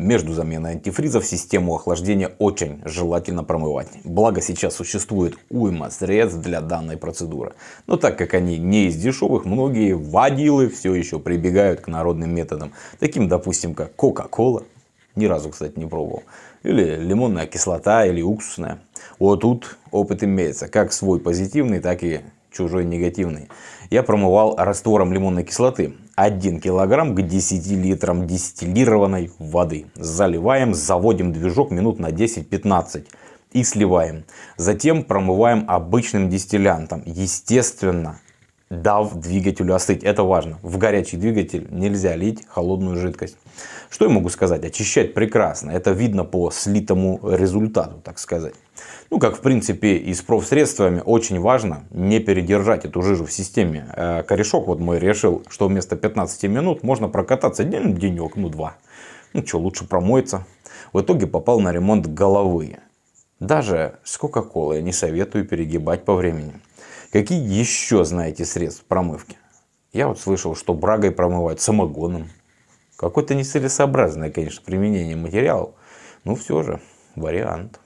Между заменой антифризов систему охлаждения очень желательно промывать. Благо сейчас существует уйма средств для данной процедуры. Но так как они не из дешевых, многие водилы все еще прибегают к народным методам. Таким, допустим, как Кока-Кола. Ни разу, кстати, не пробовал. Или лимонная кислота, или уксусная. Вот тут опыт имеется. Как свой позитивный, так и чужой негативный, я промывал раствором лимонной кислоты 1 килограмм к 10 литрам дистиллированной воды. Заливаем, заводим движок минут на 10-15 и сливаем. Затем промываем обычным дистиллянтом. Естественно, дав двигателю остыть. Это важно. В горячий двигатель нельзя лить холодную жидкость. Что я могу сказать? Очищать прекрасно. Это видно по слитому результату, так сказать. Ну, как в принципе и с профсредствами, очень важно не передержать эту жижу в системе. Э, корешок вот мой решил, что вместо 15 минут можно прокататься день, денек, ну два. Ну что, лучше промоется. В итоге попал на ремонт головы. Даже с Кока-Колой не советую перегибать по времени. Какие еще знаете средства промывки? Я вот слышал, что брагой промывают самогоном. Какое-то нецелесообразное, конечно, применение материалов, но ну, все же вариант.